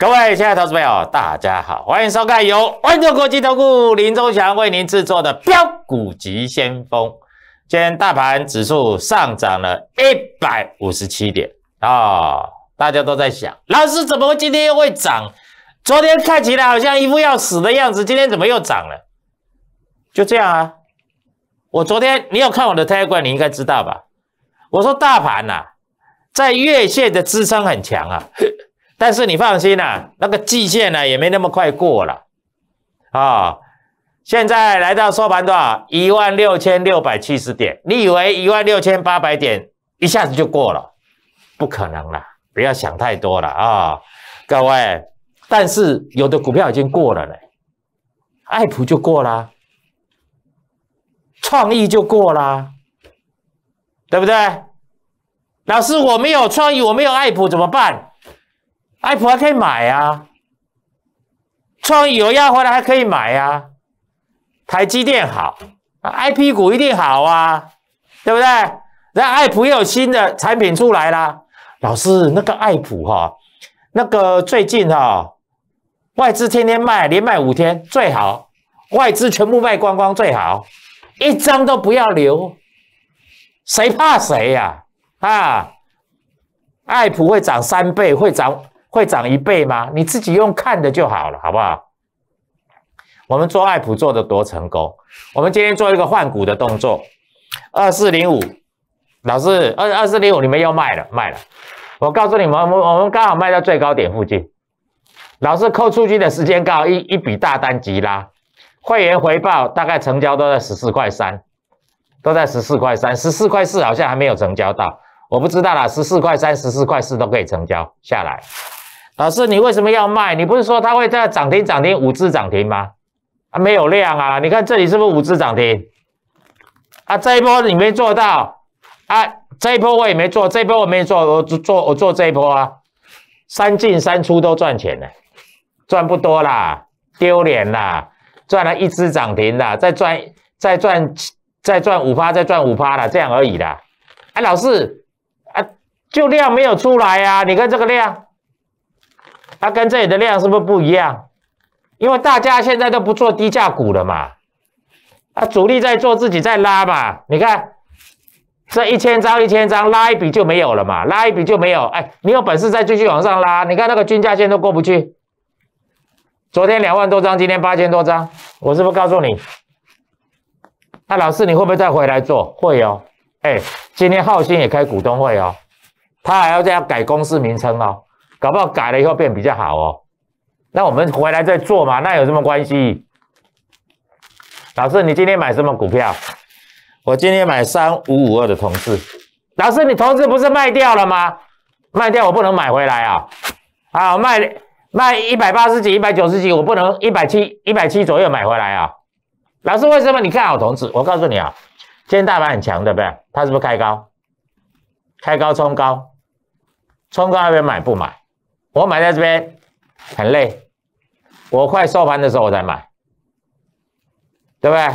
各位亲爱的投资朋友，大家好，欢迎收看由万永国际投顾林中祥为您制作的《标股及先锋》。今天大盘指数上涨了一百五十七点啊！大家都在想，老师怎么会今天又会涨？昨天看起来好像一副要死的样子，今天怎么又涨了？就这样啊！我昨天你有看我的开挂，你应该知道吧？我说大盘呐，在月线的支撑很强啊。但是你放心啦，那个季线呢也没那么快过了啊！现在来到收盘多少？一万六千六百七十点。你以为一万六千八百点一下子就过了？不可能啦，不要想太多了啊，各位。但是有的股票已经过了呢，爱普就过啦，创意就过啦，对不对？老师，我没有创意，我没有爱普，怎么办？爱普还可以买呀，创意有要回来还可以买呀。台积电好 i P 股一定好啊，对不对？那爱普又有新的产品出来啦，老师，那个爱普哈，那个最近哈，外资天天卖，连卖五天最好，外资全部卖光光最好，一张都不要留，谁怕谁呀？啊，爱普会涨三倍，会涨。会涨一倍吗？你自己用看的就好了，好不好？我们做爱普做的多成功？我们今天做一个换股的动作，二四零五，老师二二四零五，你们又卖了卖了。我告诉你们，我我们刚好卖到最高点附近，老师扣出金的时间刚好一一笔大单急拉，会员回报大概成交都在十四块三，都在十四块三十四块四，好像还没有成交到，我不知道啦，十四块三十四块四都可以成交下来。老师，你为什么要卖？你不是说它会在涨停涨停五只涨停吗？啊，没有量啊！你看这里是不是五只涨停？啊，这一波你没做到，啊，这一波我也没做，这一波我没做，我做我做这一波啊，三进三出都赚钱呢。赚不多啦，丢脸啦，赚了一只涨停啦，再赚再赚再赚五趴，再赚五趴啦，这样而已啦。哎，老师，啊，就量没有出来呀，你看这个量。它跟这里的量是不是不一样？因为大家现在都不做低价股了嘛，啊，主力在做自己在拉嘛，你看这一千张一千张拉一笔就没有了嘛，拉一笔就没有，哎，你有本事再继续往上拉，你看那个均价线都过不去，昨天两万多张，今天八千多张，我是不是告诉你？那老师你会不会再回来做？会哦，哎，今天浩鑫也开股东会哦，他还要这样改公司名称哦。搞不好改了以后变比较好哦，那我们回来再做嘛，那有什么关系？老师，你今天买什么股票？我今天买三五五二的同志。老师，你同志不是卖掉了吗？卖掉我不能买回来啊！啊，卖卖一百八十几、一百九十几，我不能一百七、一百七左右买回来啊！老师，为什么你看好同志？我告诉你啊，今天大盘很强，对不对？它是不是开高？开高冲高，冲高那边买不买？我买在这边很累，我快收盘的时候我才买，对不对？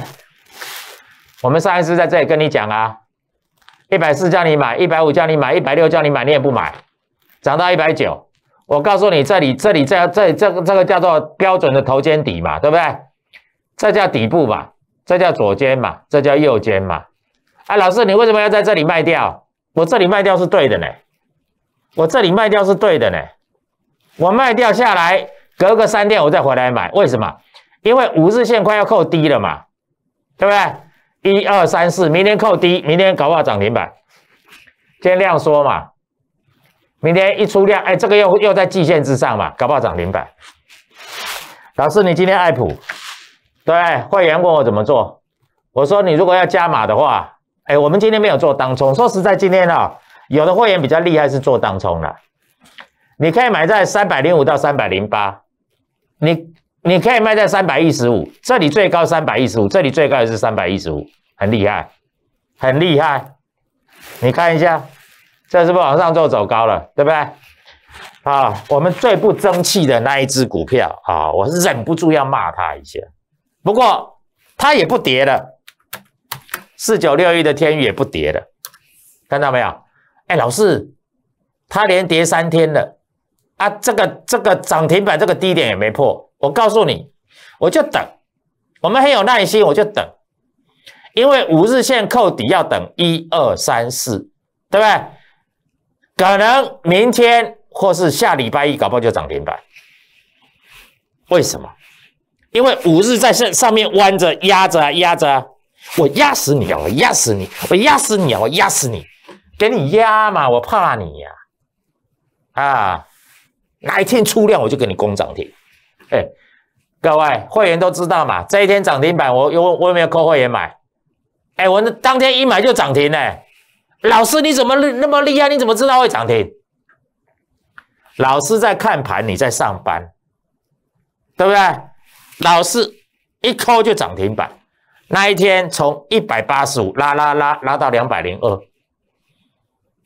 我们上一次在这里跟你讲啊，一百四叫你买，一百五叫你买，一百六叫你买，你也不买，涨到一百九，我告诉你这里这里这这这个这个叫做标准的头肩底嘛，对不对？这叫底部嘛，这叫左肩嘛，这叫右肩嘛。哎，老师，你为什么要在这里卖掉？我这里卖掉是对的呢，我这里卖掉是对的呢。我卖掉下来，隔个三天我再回来买，为什么？因为五日线快要扣低了嘛，对不对？一二三四，明天扣低，明天搞不好涨停板。今天这样说嘛，明天一出量，哎，这个又又在季线之上嘛，搞不好涨停板。老师，你今天爱普，对，会员问我怎么做，我说你如果要加码的话，哎，我们今天没有做当冲，说实在，今天啊，有的会员比较厉害是做当冲的。你可以买在三百零五到三百零八，你你可以卖在三百一十五，这里最高三百一十五，这里最高也是三百一十五，很厉害，很厉害。你看一下，这是不是往上就走高了，对不对？啊，我们最不争气的那一只股票，啊，我是忍不住要骂它一下。不过它也不跌了，四九六一的天宇也不跌了，看到没有？哎，老师，它连跌三天了。啊，这个这个涨停板，这个低点也没破。我告诉你，我就等，我们很有耐心，我就等。因为五日线扣底要等一二三四，对不对？可能明天或是下礼拜一搞不好就涨停板。为什么？因为五日在上上面弯着压着压着，我压死你！我压死你！我压死你！我压死你！给你压嘛！我怕你呀！啊！哪一天出量我就给你攻涨停，哎，各位会员都知道嘛，这一天涨停板我有我有没有扣会员买？哎，我那当天一买就涨停呢。老师你怎么那么厉害？你怎么知道会涨停？老师在看盘，你在上班，对不对？老师一扣就涨停板，那一天从一百八十五拉拉拉拉到两百零二。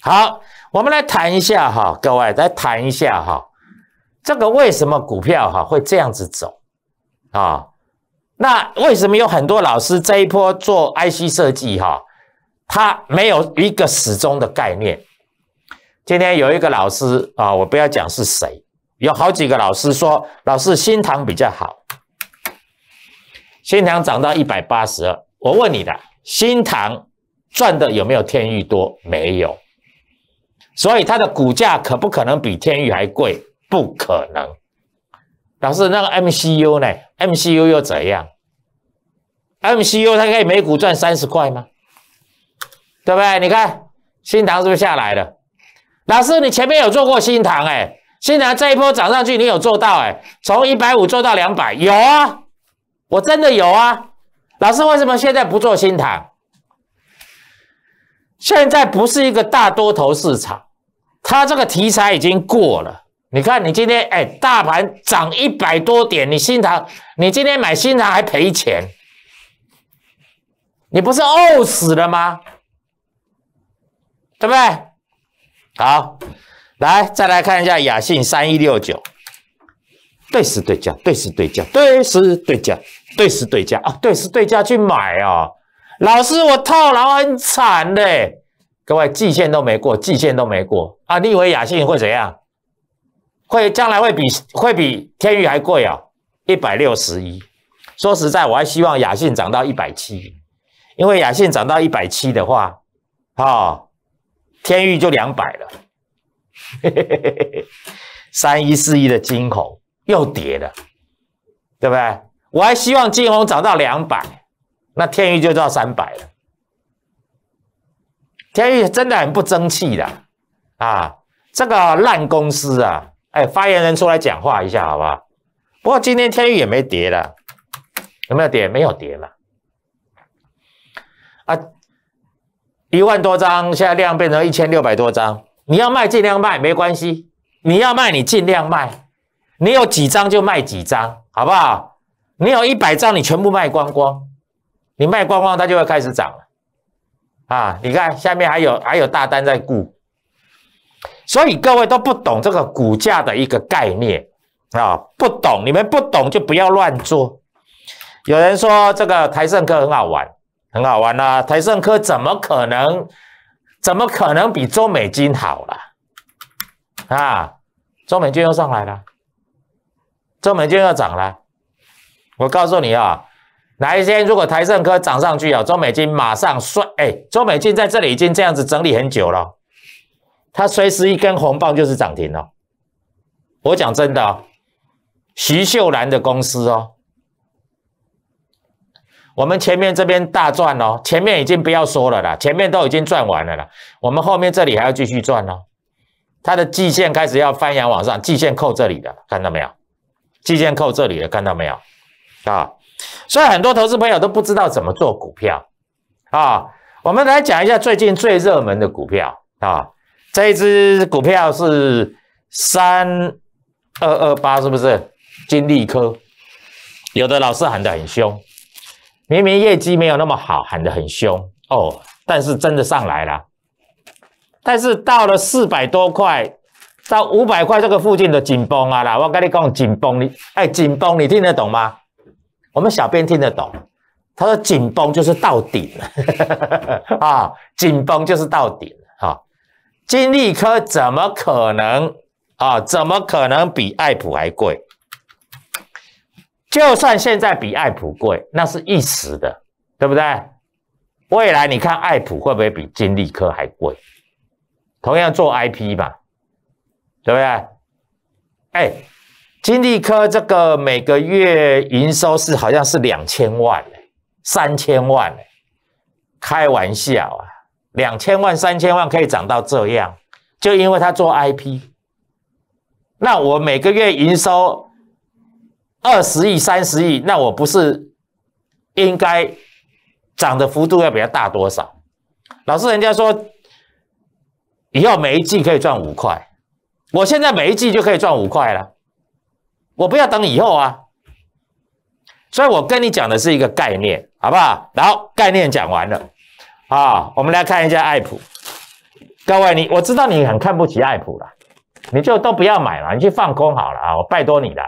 好，我们来谈一下哈，各位来谈一下哈。这个为什么股票哈会这样子走啊？那为什么有很多老师这一波做 IC 设计哈，他没有一个始终的概念？今天有一个老师啊，我不要讲是谁，有好几个老师说老师新塘比较好，新塘涨到一百八十二。我问你的新塘赚的有没有天誉多？没有，所以它的股价可不可能比天誉还贵？不可能，老师，那个 MCU 呢？MCU 又怎样？MCU 它可以每股赚三十块吗？对不对？你看新塘是不是下来了？老师，你前面有做过新塘哎？新塘这一波涨上去，你有做到哎？从一百五做到两百，有啊，我真的有啊。老师，为什么现在不做新塘？现在不是一个大多头市场，它这个题材已经过了。你看，你今天哎，大盘涨一百多点，你新塘，你今天买新塘还赔钱，你不是饿死了吗？对不对？好，来再来看一下雅信三一六九，对时对价，对时对价，对时对价，对时对价啊，对时对价去买啊！老师，我套牢很惨嘞，各位，季线都没过，季线都没过啊！你以为雅信会怎样？会将来会比会比天域还贵啊，一百六十一。说实在，我还希望雅信涨到一百七，因为雅信涨到一百七的话，啊，天域就两百了。三一四一的金口又跌了，对不对？我还希望金鸿涨到两百，那天域就到三百了。天域真的很不争气的啊，这个烂公司啊！哎，发言人出来讲话一下好不好？不过今天天宇也没跌了，有没有跌？没有跌了。啊，一万多张，现在量变成一千六百多张。你要卖尽量卖，没关系。你要卖你尽量卖，你有几张就卖几张，好不好？你有一百张，你全部卖光光。你卖光光，它就会开始涨了。啊，你看下面还有还有大单在顾。所以各位都不懂这个股价的一个概念啊，不懂，你们不懂就不要乱做。有人说这个台盛科很好玩，很好玩呐，台盛科怎么可能怎么可能比中美金好了啊？中美金又上来了，中美金又涨了。我告诉你啊，哪一天如果台盛科涨上去啊，中美金马上摔，哎，中美金在这里已经这样子整理很久了。它随时一根红棒就是涨停了。我讲真的，徐秀兰的公司哦，我们前面这边大赚哦，前面已经不要说了啦，前面都已经赚完了啦。我们后面这里还要继续赚哦。它的季线开始要翻扬往上，季线扣这里的，看到没有？季线扣这里的，看到没有？啊，所以很多投资朋友都不知道怎么做股票啊。我们来讲一下最近最热门的股票啊。这一只股票是三二二八，是不是？金利科，有的老师喊得很凶，明明业绩没有那么好，喊得很凶哦，但是真的上来了。但是到了四百多块，到五百块这个附近的紧绷啊啦，我跟你讲，紧绷，你哎，紧绷，你听得懂吗？我们小编听得懂，他说紧绷就是到顶 啊，紧绷就是到顶。金立科怎么可能啊？怎么可能比爱普还贵？就算现在比爱普贵，那是一时的，对不对？未来你看爱普会不会比金立科还贵？同样做 I P 嘛，对不对？哎，金立科这个每个月营收是好像是两千万，三千万嘞？开玩笑啊！两千万、三千万可以涨到这样，就因为他做 IP。那我每个月营收二十亿、三十亿，那我不是应该涨的幅度要比较大多少？老师，人家说以后每一季可以赚五块，我现在每一季就可以赚五块了，我不要等以后啊。所以我跟你讲的是一个概念，好不好？然后概念讲完了。啊，我们来看一下爱普。各位，你我知道你很看不起爱普了，你就都不要买了，你去放空好了啊。我拜托你了，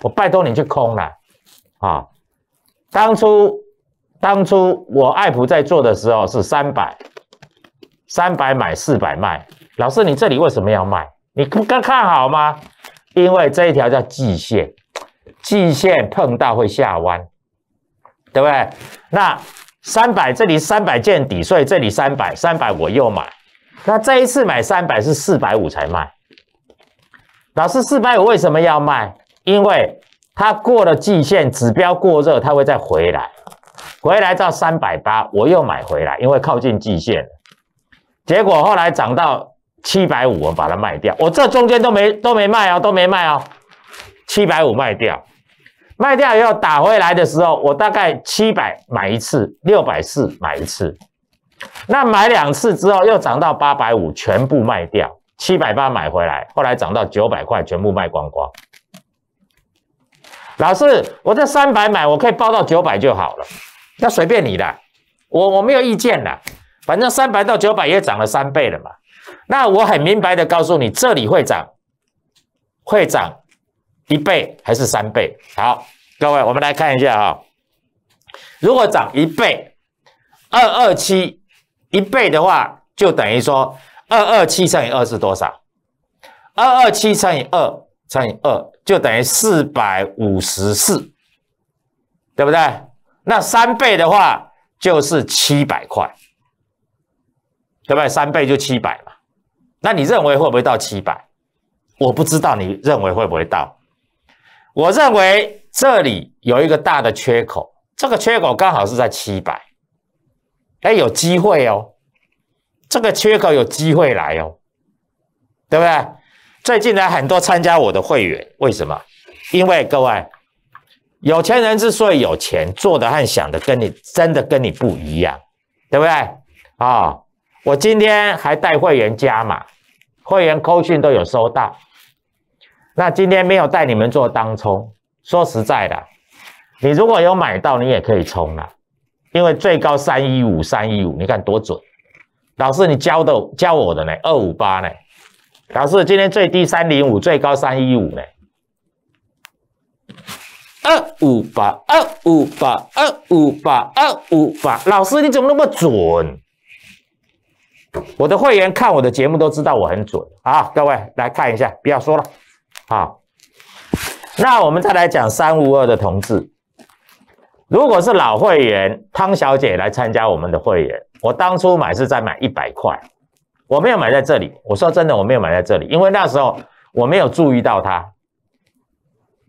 我拜托你去空了啊。当初，当初我爱普在做的时候是三百，三百买四百卖。老师，你这里为什么要卖？你不刚看好吗？因为这一条叫季线，季线碰到会下弯，对不对？那。三百，这里三百见底，税这里三百，三百我又买。那这一次买三百是四百五才卖。老师四百五为什么要卖？因为它过了季线，指标过热，它会再回来，回来到三百八，我又买回来，因为靠近季线。结果后来涨到七百五，我把它卖掉。我这中间都没都没卖啊，都没卖啊，七百五卖掉。卖掉以后打回来的时候，我大概七百买一次，六百四买一次，那买两次之后又涨到八百五，全部卖掉，七百八买回来，后来涨到九百块，全部卖光光。老师，我这三百买，我可以报到九百就好了，那随便你啦，我我没有意见啦，反正三百到九百也涨了三倍了嘛。那我很明白的告诉你，这里会涨，会涨。一倍还是三倍？好，各位，我们来看一下啊。如果涨一倍，二二七一倍的话，就等于说二二七乘以二是多少？二二七乘以二乘以二，就等于四百五十四，对不对？那三倍的话，就是七百块，对不对？三倍就七百嘛。那你认为会不会到七百？我不知道你认为会不会到。我认为这里有一个大的缺口，这个缺口刚好是在七百，哎，有机会哦，这个缺口有机会来哦，对不对？最近呢，很多参加我的会员，为什么？因为各位有钱人之所以有钱，做的和想的跟你真的跟你不一样，对不对？啊，我今天还带会员加码，会员扣讯都有收到。那今天没有带你们做当冲，说实在的，你如果有买到，你也可以冲了，因为最高三一五，三一五，你看多准。老师，你教的教我的呢，二五八呢？老师，今天最低三零五，最高三一五呢？二五八，二五八，二五八，二五八。老师，你怎么那么准？我的会员看我的节目都知道我很准啊！各位来看一下，不要说了。好，那我们再来讲三五二的同志。如果是老会员汤小姐来参加我们的会员，我当初买是在买一百块，我没有买在这里。我说真的，我没有买在这里，因为那时候我没有注意到它。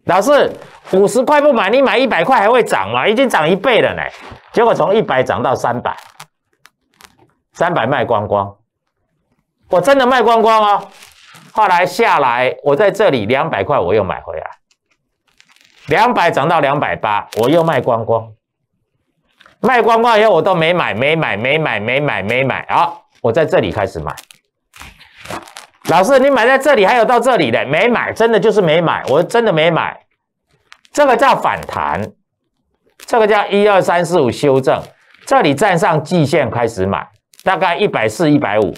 老师五十块不买，你买一百块还会涨吗？已经涨一倍了呢，结果从一百涨到三百，三百卖光光，我真的卖光光哦。后来下来，我在这里两百块，我又买回来，两百涨到两百八，我又卖光光。卖光光以后，我都没买，没买，没买，没买，没买啊！我在这里开始买。老师，你买在这里，还有到这里的，没买，真的就是没买，我真的没买。这个叫反弹，这个叫一二三四五修正。这里站上季线开始买，大概一百四、一百五。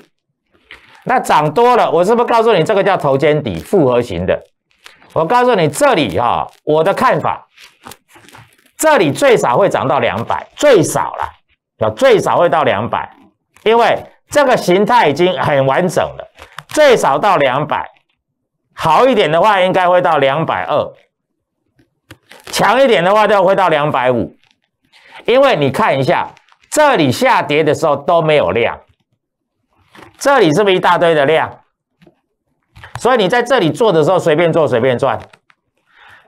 那涨多了，我是不是告诉你这个叫头肩底复合型的？我告诉你这里哈，我的看法，这里最少会涨到两百，最少了，最少会到两百，因为这个形态已经很完整了，最少到两百，好一点的话应该会到两百二，强一点的话就会到两百五，因为你看一下这里下跌的时候都没有量。这里是不是一大堆的量？所以你在这里做的时候，随便做随便赚。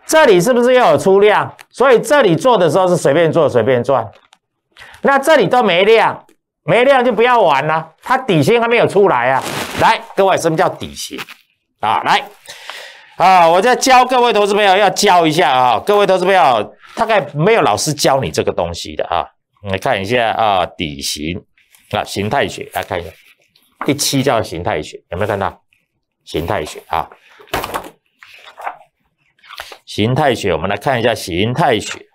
这里是不是又有出量？所以这里做的时候是随便做随便赚。那这里都没量，没量就不要玩了。它底薪还没有出来啊！来，各位什么叫底薪啊？来，啊，我在教各位投资朋友要教一下啊。各位投资朋友大概没有老师教你这个东西的啊。你看一下啊，底薪啊，形态学来看一下。第七叫形态学，有没有看到？形态学啊，形态学，我们来看一下形态学。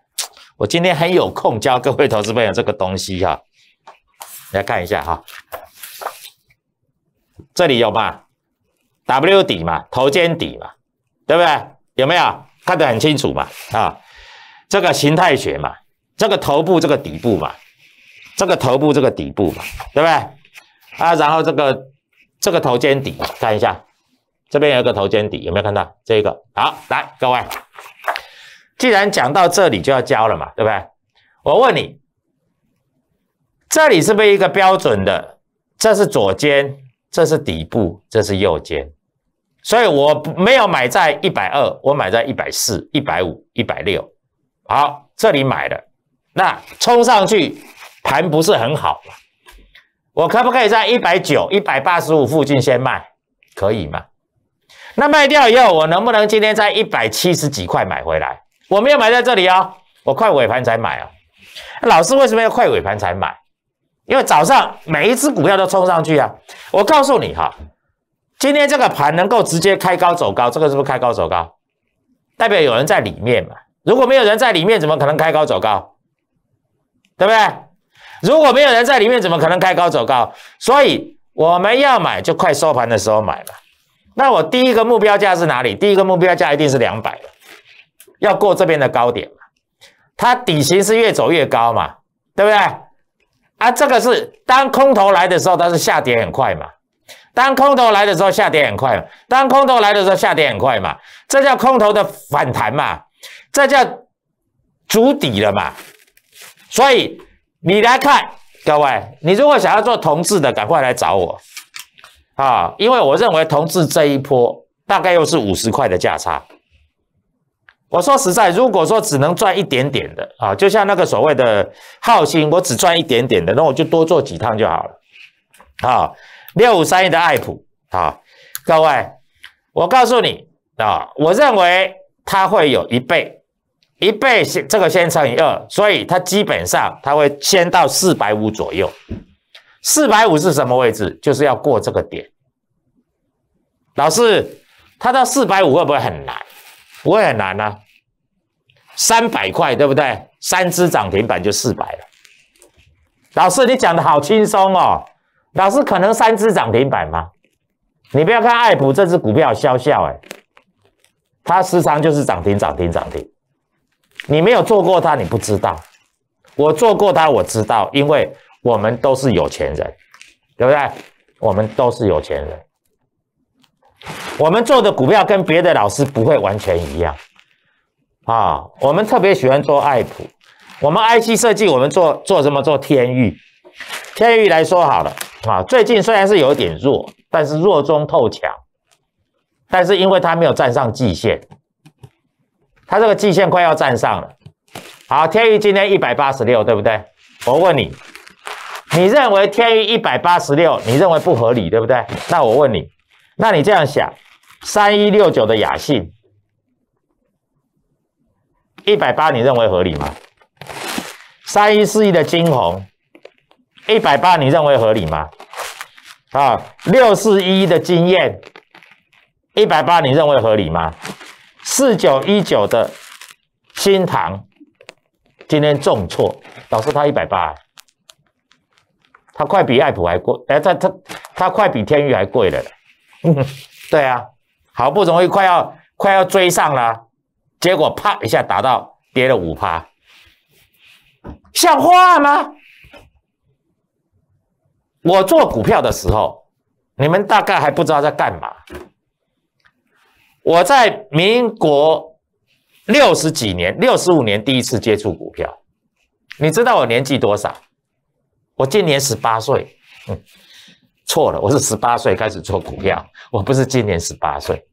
我今天很有空教各位投资朋友这个东西哈，来看一下哈。这里有吗？W 底嘛，头肩底嘛，对不对？有没有看得很清楚嘛？啊，这个形态学嘛，这个头部这个底部嘛，这个头部这个底部嘛，对不对？啊，然后这个这个头肩底看一下，这边有一个头肩底，有没有看到这个？好，来各位，既然讲到这里就要教了嘛，对不对？我问你，这里是不是一个标准的？这是左肩，这是底部，这是右肩，所以我没有买在一百二，我买在一百四、一百五、一百六。好，这里买的，那冲上去盘不是很好。我可不可以在一百九、一百八十五附近先卖，可以吗？那卖掉以后，我能不能今天在一百七十几块买回来？我没有买在这里啊，我快尾盘才买啊。老师为什么要快尾盘才买？因为早上每一只股票都冲上去啊。我告诉你哈，今天这个盘能够直接开高走高，这个是不是开高走高？代表有人在里面嘛？如果没有人在里面，怎么可能开高走高？对不对？如果没有人在里面，怎么可能开高走高？所以我们要买就快收盘的时候买吧。那我第一个目标价是哪里？第一个目标价一定是两百要过这边的高点嘛。它底形是越走越高嘛，对不对？啊，这个是当空头来的时候，它是下跌很快嘛。当空头来的时候下跌很快嘛。当空头来的时候下跌很快嘛。这叫空头的反弹嘛。这叫足底了嘛。所以。你来看，各位，你如果想要做同质的，赶快来找我啊！因为我认为同质这一波大概又是五十块的价差。我说实在，如果说只能赚一点点的啊，就像那个所谓的浩星，我只赚一点点的，那我就多做几趟就好了。啊，六五三一的爱普啊，各位，我告诉你啊，我认为它会有一倍。一倍，这个先乘以二，所以它基本上它会先到四百五左右。四百五是什么位置？就是要过这个点。老师，它到四百五会不会很难？不会很难啊，三百块对不对？三只涨停板就四百了。老师，你讲的好轻松哦。老师，可能三只涨停板吗？你不要看爱普这只股票，笑笑哎，它时常就是涨停、涨停、涨停。你没有做过它，你不知道；我做过它，我知道。因为我们都是有钱人，对不对？我们都是有钱人。我们做的股票跟别的老师不会完全一样啊。我们特别喜欢做爱普，我们 I c 设计，我们做做什么？做天域。天域来说好了啊，最近虽然是有点弱，但是弱中透强。但是因为它没有站上季线。它这个季线快要站上了，好，天宇今天一百八十六，对不对？我问你，你认为天宇一百八十六，你认为不合理，对不对？那我问你，那你这样想，三一六九的雅信一百八，你认为合理吗？三一四一的金虹一百八，你认为合理吗？啊，六四一的经验一百八，你认为合理吗？四九一九的新塘今天重挫，老师他一百八，他快比爱普还贵，哎，他他他快比天宇还贵了。对啊，好不容易快要快要追上了，结果啪一下打到跌了五趴，像话吗？我做股票的时候，你们大概还不知道在干嘛。我在民国六十几年，六十五年第一次接触股票。你知道我年纪多少？我今年十八岁。错了，我是十八岁开始做股票，我不是今年十八岁。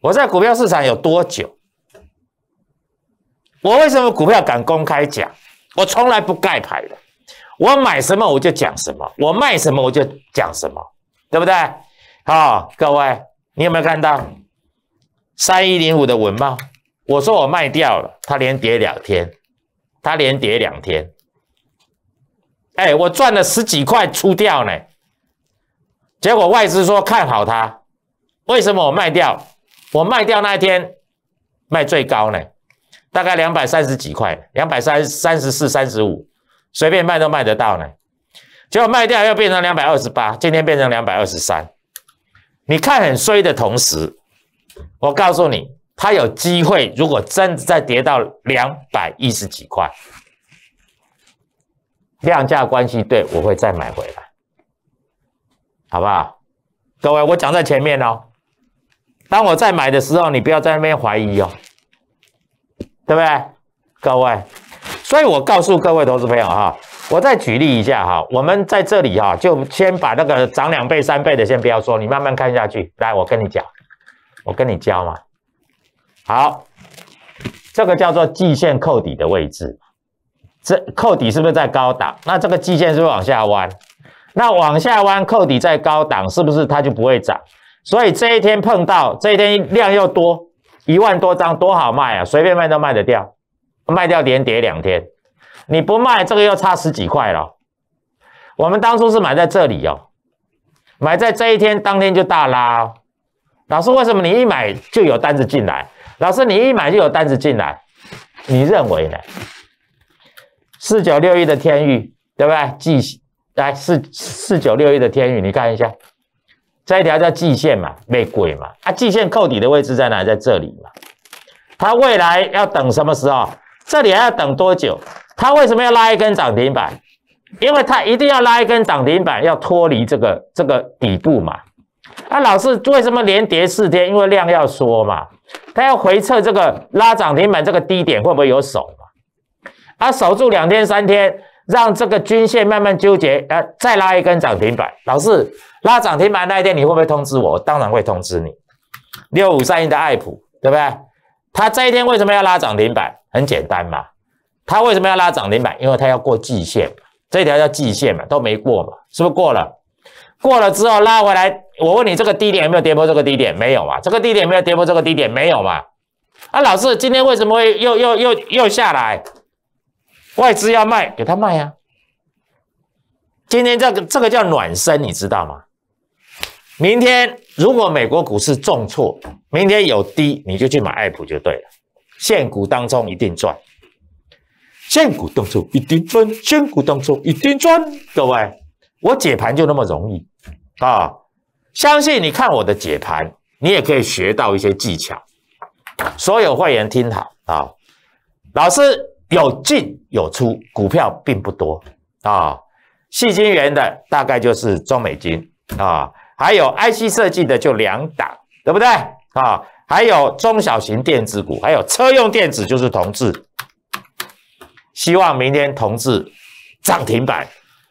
我在股票市场有多久？我为什么股票敢公开讲？我从来不盖牌的。我买什么我就讲什么，我卖什么我就讲什么，对不对？好，各位，你有没有看到？三一零五的文茂，我说我卖掉了，它连跌两天，它连跌两天，哎，我赚了十几块出掉呢，结果外资说看好它，为什么我卖掉？我卖掉那一天卖最高呢，大概两百三十几块，两百三三十四、三十五，随便卖都卖得到呢，结果卖掉又变成两百二十八，今天变成两百二十三，你看很衰的同时。我告诉你，它有机会，如果真再跌到两百一十几块，量价关系对我会再买回来，好不好？各位，我讲在前面哦。当我再买的时候，你不要在那边怀疑哦，对不对？各位，所以我告诉各位投资朋友啊，我再举例一下哈，我们在这里哈，就先把那个涨两倍、三倍的先不要说，你慢慢看下去。来，我跟你讲。我跟你教嘛，好，这个叫做季线扣底的位置，这扣底是不是在高档？那这个季线是不是往下弯？那往下弯扣底在高档，是不是它就不会涨？所以这一天碰到这一天量又多，一万多张多好卖啊，随便卖都卖得掉，卖掉连跌两天，你不卖这个又差十几块了。我们当初是买在这里哦，买在这一天当天就大拉。老师，为什么你一买就有单子进来？老师，你一买就有单子进来，你认为呢？四九六一的天域，对不对？季来四四九六一的天域，你看一下，这一条叫季线嘛，没鬼嘛。它季线扣底的位置在哪？在这里嘛。它未来要等什么时候？这里还要等多久？它为什么要拉一根涨停板？因为它一定要拉一根涨停板，要脱离这个这个底部嘛。啊，老师，为什么连跌四天？因为量要说嘛，它要回撤这个拉涨停板这个低点会不会有手嘛？啊，守住两天三天，让这个均线慢慢纠结，啊，再拉一根涨停板。老师，拉涨停板那一天你会不会通知我？当然会通知你。六五三一的爱普，对不对？它这一天为什么要拉涨停板？很简单嘛，它为什么要拉涨停板？因为它要过季线，这条叫季线嘛，都没过嘛，是不是过了？过了之后拉回来，我问你这个低点有没有跌破？这个低点没有嘛？这个低点有没有跌破？这个低点没有嘛？啊，老师，今天为什么会又又又又下来？外资要卖，给他卖呀！今天这个这个叫暖身，你知道吗？明天如果美国股市重挫，明天有低你就去买艾普就对了，现股当中一定赚，现股当中一定赚，现股当中一定赚，各位。我解盘就那么容易，啊！相信你看我的解盘，你也可以学到一些技巧。所有会员听好啊！老师有进有出，股票并不多啊。细金元的大概就是中美金啊，还有 IC 设计的就两档，对不对啊？还有中小型电子股，还有车用电子就是同志。希望明天同志涨停板。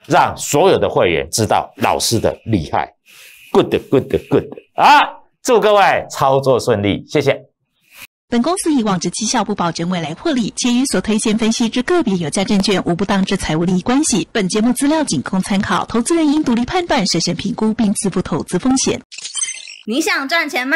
让所有的会员知道老师的厉害，good good good 啊！祝各位操作顺利，谢谢。本公司以往之绩效不保证未来获利，且与所推荐分析之个别有价证券无不当之财务利益关系。本节目资料仅供参考，投资人应独立判断、审慎评估并自负投资风险。你想赚钱吗？